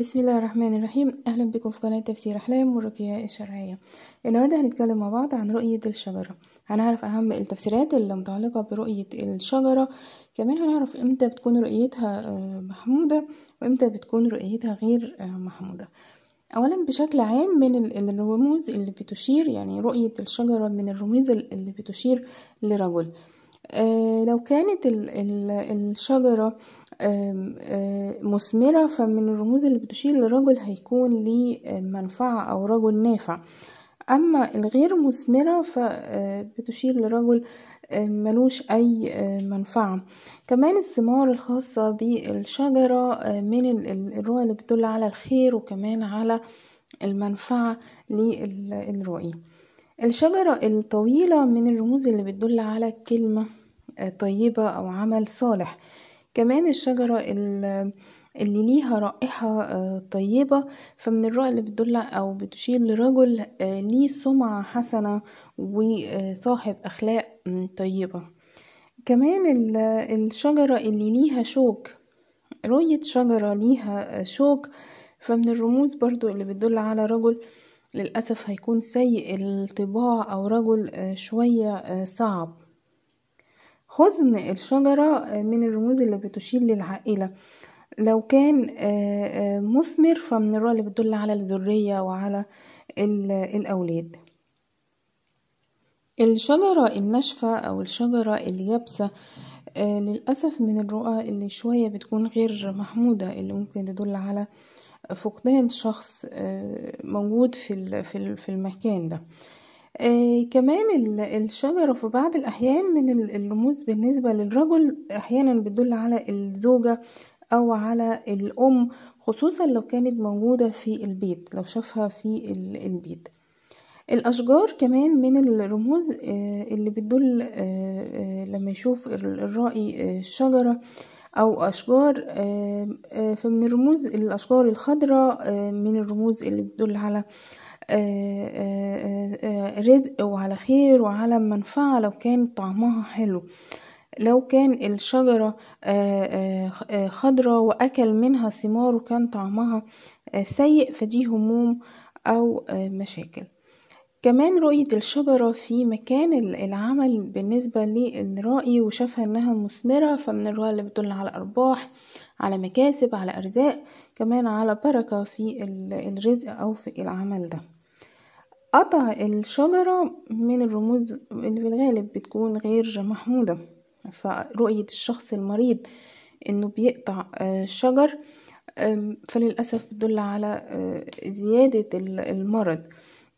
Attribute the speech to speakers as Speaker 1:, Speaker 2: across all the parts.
Speaker 1: بسم الله الرحمن الرحيم اهلا بكم في قناه تفسير احلام والرقيه الشرعيه النهارده هنتكلم مع بعض عن رؤيه الشجره هنعرف اهم التفسيرات اللي متعلقه برؤيه الشجره كمان هنعرف امتى بتكون رؤيتها آه، محموده وامتى بتكون رؤيتها غير آه، محموده اولا بشكل عام من الرموز اللي بتشير يعني رؤيه الشجره من الرموز اللي بتشير لرجل آه، لو كانت الشجرة آه، مثمرة فمن الرموز اللي بتشير لرجل هيكون ليه آه، منفعة أو رجل نافع أما الغير مثمرة فبتشير لرجل ملوش أي منفعة كمان الثمار الخاصة بالشجرة من الرؤى اللي بتدل على الخير وكمان على المنفعة للرؤية الشجرة الطويلة من الرموز اللي بتدل على كلمة آه، طيبة أو عمل صالح كمان الشجرة اللي ليها رائحة آه، طيبة فمن الرؤى اللي بتدل أو بتشير لرجل آه، ليه سمعة حسنة وصاحب أخلاق طيبة كمان الشجرة اللي ليها شوك رؤية شجرة ليها شوك فمن الرموز برضو اللي بتدل على رجل للأسف هيكون سيء الطباع أو رجل آه، شوية آه، صعب حزن الشجرة آه، من الرموز اللي بتشير للعائلة لو كان مثمر فمن الرؤى اللي بتدل على الذرية وعلى الأولاد الشجرة الناشفة أو الشجرة اليابسة للأسف من الرؤى اللي شوية بتكون غير محمودة اللي ممكن تدل على فقدان شخص آه، موجود في في المكان ده آه، كمان الشجرة في بعض الأحيان من الرموز بالنسبة للرجل أحيانا بتدل على الزوجة أو على الأم خصوصا لو كانت موجودة في البيت لو شافها في البيت الأشجار كمان من الرموز آه، اللي بتدل لما يشوف الرائي الشجرة أو أشجار آه، فمن الرموز الأشجار الخضراء من الرموز اللي بتدل على آه، آه، رزق وعلى خير وعلى منفعة لو كان طعمها حلو لو كان الشجرة خضراء وأكل منها ثمار وكان طعمها سيء فدي هموم أو مشاكل كمان رؤية الشجرة في مكان العمل بالنسبة للرأي وشافها إنها مثمرة فمن من اللي بتدل على أرباح على مكاسب على أرزاق كمان على بركة في الرزق أو في العمل ده قطع الشجرة من الرموز اللي في الغالب بتكون غير محمودة فرؤية رؤية الشخص المريض إنه بيقطع آه، شجر فللأسف بتدل على آه، زيادة المرض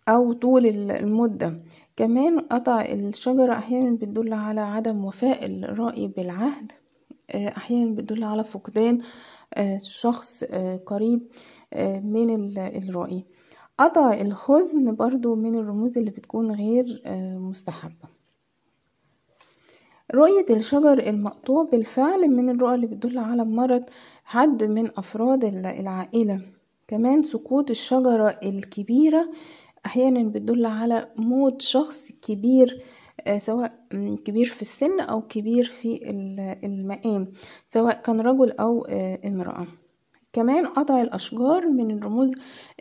Speaker 1: أو طول المدة، كمان قطع الشجرة أحيانا بتدل على عدم وفاء الرأي بالعهد، آه، أحيانا بتدل على فقدان آه، شخص آه، قريب من الرأي، قطع الحزن برضو من الرموز اللي بتكون غير مستحبة، رؤية الشجر المقطوع بالفعل من الرؤى اللي بتدل على مرض حد من أفراد العائلة، كمان سقوط الشجرة الكبيرة أحيانا بتدل على موت شخص كبير آه، سواء كبير في السن أو كبير في المقام سواء كان رجل أو آه، امرأة كمان قطع الأشجار من الرموز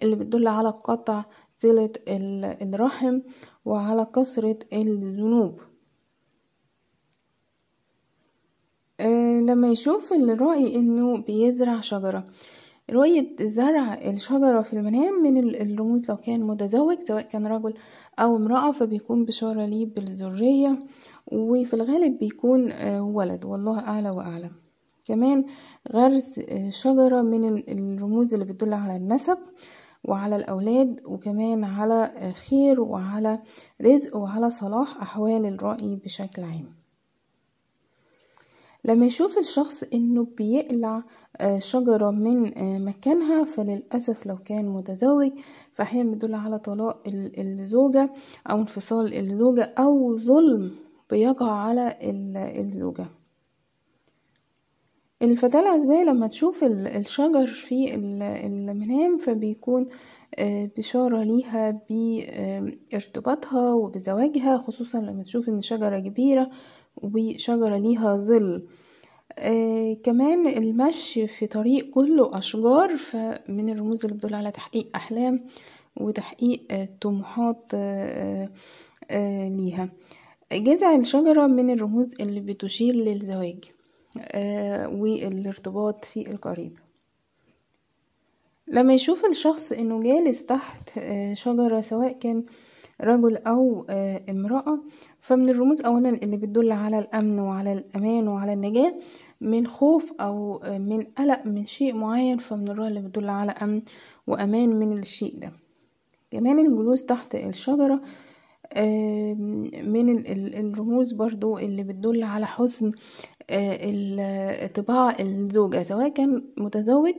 Speaker 1: اللي بتدل على قطع صلة الرحم وعلى كثرة الذنوب آه، لما يشوف الرأي انه بيزرع شجرة رؤية زرع الشجرة في المنام من الرموز لو كان متزوج سواء كان رجل أو امرأة فبيكون بشارة ليه بالذرية وفي الغالب بيكون آه، ولد والله أعلى وأعلم كمان غرس آه، شجرة من الرموز اللي بتدل على النسب وعلى الأولاد وكمان على آه، خير وعلى رزق وعلى صلاح أحوال الرأي بشكل عام لما يشوف الشخص انه بيقلع آه، شجرة من آه، مكانها فللأسف لو كان متزوج فأحيانا بيدل على طلاق الزوجة أو انفصال الزوجة أو ظلم بيقع على الزوجة الفتاة العزبية لما تشوف الشجر في المنام فبيكون آه، بشارة ليها بارتباطها وبزواجها خصوصا لما تشوف ان شجرة كبيرة وشجرة ليها ظل آه كمان المشي في طريق كله أشجار فمن الرموز اللي بتدل على تحقيق أحلام وتحقيق آه، طموحات آه،, آه آه ليها جذع الشجرة من الرموز اللي بتشير للزواج آه والارتباط في القريب لما يشوف الشخص انه جالس تحت آه شجرة سواء كان آه رجل أو آه، امرأة فمن الرموز أولا اللي بتدل على الأمن وعلى الأمان وعلى النجاة من خوف أو آه، من قلق من شيء معين فمن الرؤى اللي بتدل على أمن وأمان من الشيء ده كمان الجلوس تحت الشجرة من الرموز برضو اللي بتدل على حزن آه، طباع الزوجة سواء كان متزوج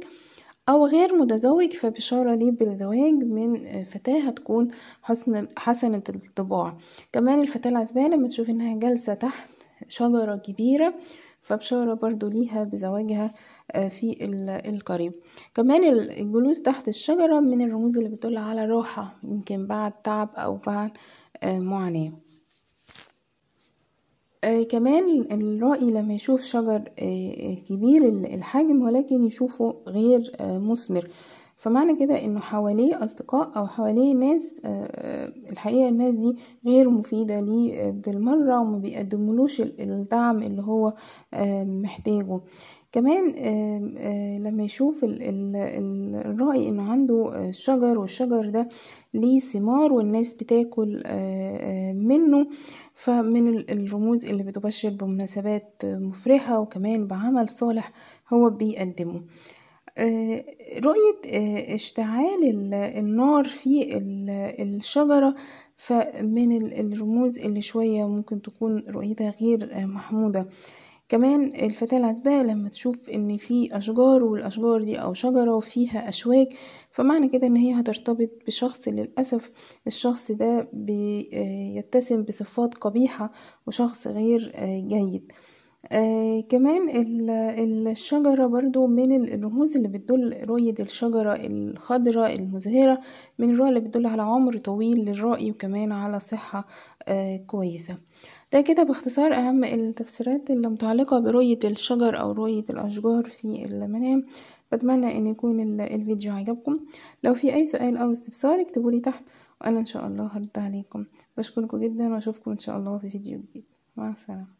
Speaker 1: أو غير متزوج فبشارة ليه بالزواج من فتاة هتكون حسن حسنة الطباع كمان الفتاة العزباء لما تشوف إنها جالسة تحت شجرة كبيرة فبشارة برضو ليها بزواجها آه، في القريب كمان الجلوس تحت الشجرة من الرموز اللي بتدل على راحة يمكن بعد تعب أو بعد آه، معاناة آه كمان الرائي لما يشوف شجر آه, آه، كبير الحجم ولكن يشوفه غير آه مثمر فمعنى كده انه حواليه اصدقاء او حواليه ناس آه، آه، الحقيقة الناس دي غير مفيدة ليه بالمرة وما بيقدملوش الدعم اللي هو محتاجه كمان لما يشوف الراعي ان عنده شجر والشجر ده ليه ثمار والناس بتاكل منه فمن الرموز اللي بتبشر بمناسبات مفرحة وكمان بعمل صالح هو بيقدمه رؤية اشتعال النار في الشجرة فمن الرموز اللي شوية ممكن تكون رؤيتها غير محمودة كمان الفتاة العزباء لما تشوف ان في اشجار والاشجار دي او شجرة وفيها اشواك فمعنى كده ان هي هترتبط بشخص للأسف الشخص ده بيتسم آه، بصفات قبيحة وشخص غير آه، جيد آه كمان الشجرة برضو من الرموز اللي بتدل رؤية الشجرة الخضراء المزهرة من الرؤى اللي بتدل على عمر طويل للرأي وكمان على صحة آه كويسة ده كده باختصار أهم التفسيرات اللي متعلقة برؤية الشجر أو رؤية الأشجار في المنام بتمنى إن يكون الفيديو عجبكم لو في أي سؤال أو استفسار اكتبولي تحت وأنا إن شاء الله هرد عليكم بشكركم جدا وأشوفكم إن شاء الله في فيديو جديد مع السلامة